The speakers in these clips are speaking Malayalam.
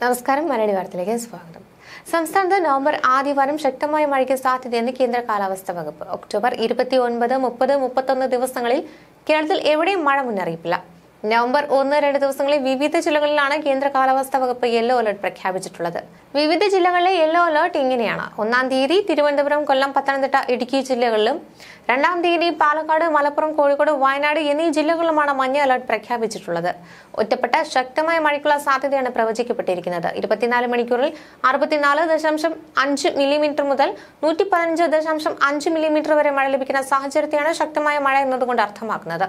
നമസ്കാരം മലയാളി വാർത്തയിലേക്ക് സ്വാഗതം സംസ്ഥാനത്ത് നവംബർ ആദ്യവാരം ശക്തമായ മഴയ്ക്ക് സാധ്യതയെന്ന് കേന്ദ്ര കാലാവസ്ഥാ വകുപ്പ് ഒക്ടോബർ ഇരുപത്തി ഒൻപത് മുപ്പത് മുപ്പത്തൊന്ന് ദിവസങ്ങളിൽ കേരളത്തിൽ എവിടെയും മഴ മുന്നറിയിപ്പില്ല നവംബർ ഒന്ന് രണ്ട് ദിവസങ്ങളിൽ വിവിധ ജില്ലകളിലാണ് കേന്ദ്ര കാലാവസ്ഥാ വകുപ്പ് യെല്ലോ അലർട്ട് പ്രഖ്യാപിച്ചിട്ടുള്ളത് വിവിധ ജില്ലകളിലെ യെല്ലോ അലേർട്ട് ഇങ്ങനെയാണ് ഒന്നാം തീയതി തിരുവനന്തപുരം കൊല്ലം പത്തനംതിട്ട ഇടുക്കി ജില്ലകളിലും രണ്ടാം തീയതി പാലക്കാട് മലപ്പുറം കോഴിക്കോട് വയനാട് എന്നീ ജില്ലകളിലുമാണ് മഞ്ഞ അലർട്ട് പ്രഖ്യാപിച്ചിട്ടുള്ളത് ഒറ്റപ്പെട്ട ശക്തമായ മഴയ്ക്കുള്ള സാധ്യതയാണ് പ്രവചിക്കപ്പെട്ടിരിക്കുന്നത് ഇരുപത്തിനാല് മണിക്കൂറിൽ അറുപത്തിനാല് ദശാംശം അഞ്ച് മില്ലിമീറ്റർ മുതൽ നൂറ്റി പതിനഞ്ച് ദശാംശം അഞ്ച് മില്ലിമീറ്റർ വരെ മഴ ലഭിക്കുന്ന സാഹചര്യത്തെയാണ് ശക്തമായ മഴ എന്നതുകൊണ്ട് അർത്ഥമാക്കുന്നത്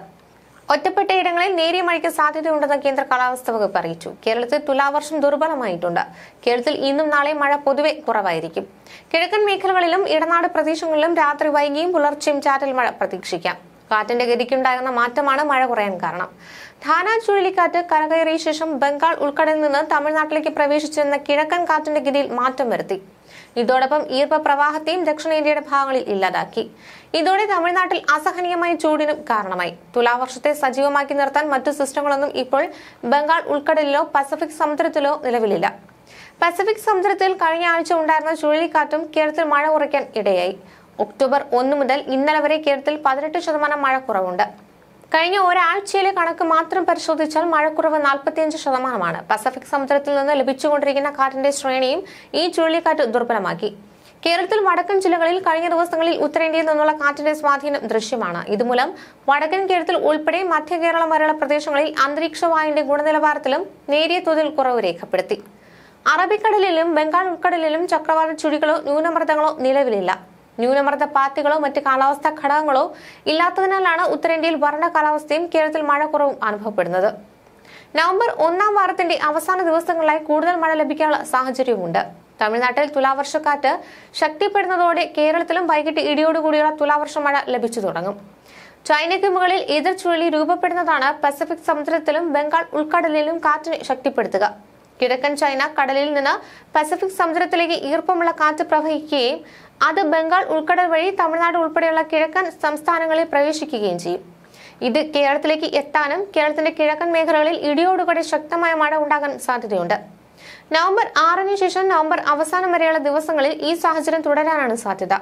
ഒറ്റപ്പെട്ട ഇടങ്ങളിൽ നേരിയ മഴയ്ക്ക് സാധ്യതയുണ്ടെന്ന് കേന്ദ്ര കാലാവസ്ഥാ വകുപ്പ് അറിയിച്ചു കേരളത്തിൽ തുലാവർഷം ദുർബലമായിട്ടുണ്ട് കേരളത്തിൽ ഇന്നും നാളെയും മഴ പൊതുവെ കുറവായിരിക്കും കിഴക്കൻ മേഖലകളിലും ഇടനാട് പ്രദേശങ്ങളിലും രാത്രി വൈകിയും പുലർച്ചെയും ചാറ്റൽ മഴ പ്രതീക്ഷിക്കാം കാറ്റിന്റെ ഗതിക്കുണ്ടാകുന്ന മാറ്റമാണ് മഴ കുറയാൻ കാരണം ധാന ചുഴലിക്കാറ്റ് കരകയറിയ ശേഷം ബംഗാൾ ഉൾക്കടലിൽ നിന്ന് തമിഴ്നാട്ടിലേക്ക് പ്രവേശിച്ചിരുന്ന കിഴക്കൻ കാറ്റിന്റെ ഗതിയിൽ മാറ്റം വരുത്തി ഇതോടൊപ്പം ഈർപ്പ പ്രവാഹത്തെയും ദക്ഷിണേന്ത്യയുടെ ഭാഗങ്ങളിൽ ഇല്ലാതാക്കി ഇതോടെ തമിഴ്നാട്ടിൽ അസഹനീയമായ ചൂടിനും കാരണമായി തുലാവർഷത്തെ സജീവമാക്കി നിർത്താൻ മറ്റു സിസ്റ്റങ്ങളൊന്നും ഇപ്പോൾ ബംഗാൾ ഉൾക്കടലിലോ പസഫിക് സമുദ്രത്തിലോ നിലവിലില്ല പസഫിക് സമുദ്രത്തിൽ കഴിഞ്ഞ ആഴ്ച ഉണ്ടായിരുന്ന ചുഴലിക്കാറ്റും കേരളത്തിൽ മഴ കുറയ്ക്കാൻ ഇടയായി ഒക്ടോബർ ഒന്ന് മുതൽ ഇന്നലെ വരെ കേരളത്തിൽ പതിനെട്ട് ശതമാനം മഴക്കുറവുണ്ട് കഴിഞ്ഞ ഒരാഴ്ചയിലെ കണക്ക് മാത്രം പരിശോധിച്ചാൽ മഴക്കുറവ് നാൽപ്പത്തിയഞ്ച് ശതമാനമാണ് പസഫിക് സമുദ്രത്തിൽ നിന്ന് ലഭിച്ചുകൊണ്ടിരിക്കുന്ന കാറ്റിന്റെ ശ്രേണിയും ഈ ചുഴലിക്കാറ്റ് ദുർബലമാക്കി കേരളത്തിൽ വടക്കൻ ജില്ലകളിൽ കഴിഞ്ഞ ദിവസങ്ങളിൽ ഉത്തരേന്ത്യയിൽ നിന്നുള്ള കാറ്റിന്റെ സ്വാധീനം ദൃശ്യമാണ് ഇതുമൂലം വടക്കൻ കേരളത്തിൽ ഉൾപ്പെടെ മധ്യ കേരളം വരെയുള്ള പ്രദേശങ്ങളിൽ അന്തരീക്ഷ വായുവിന്റെ ഗുണനിലവാരത്തിലും നേരിയ തോതിൽ കുറവ് രേഖപ്പെടുത്തി അറബിക്കടലിലും ബംഗാൾ ഉൾക്കടലിലും ചക്രവാത ചുഴികളോ ന്യൂനമർദ്ദങ്ങളോ നിലവിലില്ല ന്യൂനമർദ്ദ പാത്തികളോ മറ്റ് കാലാവസ്ഥാ ഘടകങ്ങളോ ഇല്ലാത്തതിനാലാണ് ഉത്തരേന്ത്യയിൽ വരണ്ട കാലാവസ്ഥയും കേരളത്തിൽ മഴ കുറവും അനുഭവപ്പെടുന്നത് നവംബർ ഒന്നാം വാരത്തിന്റെ അവസാന ദിവസങ്ങളിലായി കൂടുതൽ മഴ ലഭിക്കാനുള്ള സാഹചര്യമുണ്ട് തമിഴ്നാട്ടിൽ തുലാവർഷക്കാറ്റ് ശക്തിപ്പെടുന്നതോടെ കേരളത്തിലും വൈകിട്ട് ഇടിയോടുകൂടിയുള്ള തുലാവർഷ മഴ ലഭിച്ചു തുടങ്ങും ചൈനയ്ക്ക് മുകളിൽ എതിർ ചുഴലി രൂപപ്പെടുന്നതാണ് പസഫിക് സമുദ്രത്തിലും ബംഗാൾ ഉൾക്കടലിലും കാറ്റിനെ ശക്തിപ്പെടുത്തുക കിഴക്കൻ ചൈന കടലിൽ നിന്ന് പസഫിക് സമുദ്രത്തിലേക്ക് ഈർപ്പമുള്ള കാറ്റ് പ്രവഹിക്കുകയും അത് ബംഗാൾ ഉൾക്കടൽ വഴി തമിഴ്നാട് ഉൾപ്പെടെയുള്ള കിഴക്കൻ സംസ്ഥാനങ്ങളിൽ പ്രവേശിക്കുകയും ചെയ്യും ഇത് കേരളത്തിലേക്ക് എത്താനും കേരളത്തിന്റെ കിഴക്കൻ മേഖലകളിൽ ഇടിയോടുകൂടി ശക്തമായ മഴ ഉണ്ടാകാൻ സാധ്യതയുണ്ട് നവംബർ ആറിന് ശേഷം നവംബർ അവസാനം വരെയുള്ള ദിവസങ്ങളിൽ ഈ സാഹചര്യം തുടരാനാണ് സാധ്യത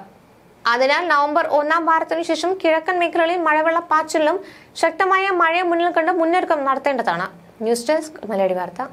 അതിനാൽ നവംബർ ഒന്നാം വാരത്തിനു ശേഷം കിഴക്കൻ മേഖലകളിൽ മഴവെള്ള പാച്ചിലും ശക്തമായ മഴയെ മുന്നിൽ കണ്ട് മുന്നൊരുക്കം നടത്തേണ്ടതാണ് ന്യൂസ് ഡെസ്ക് മലയാളി വാർത്ത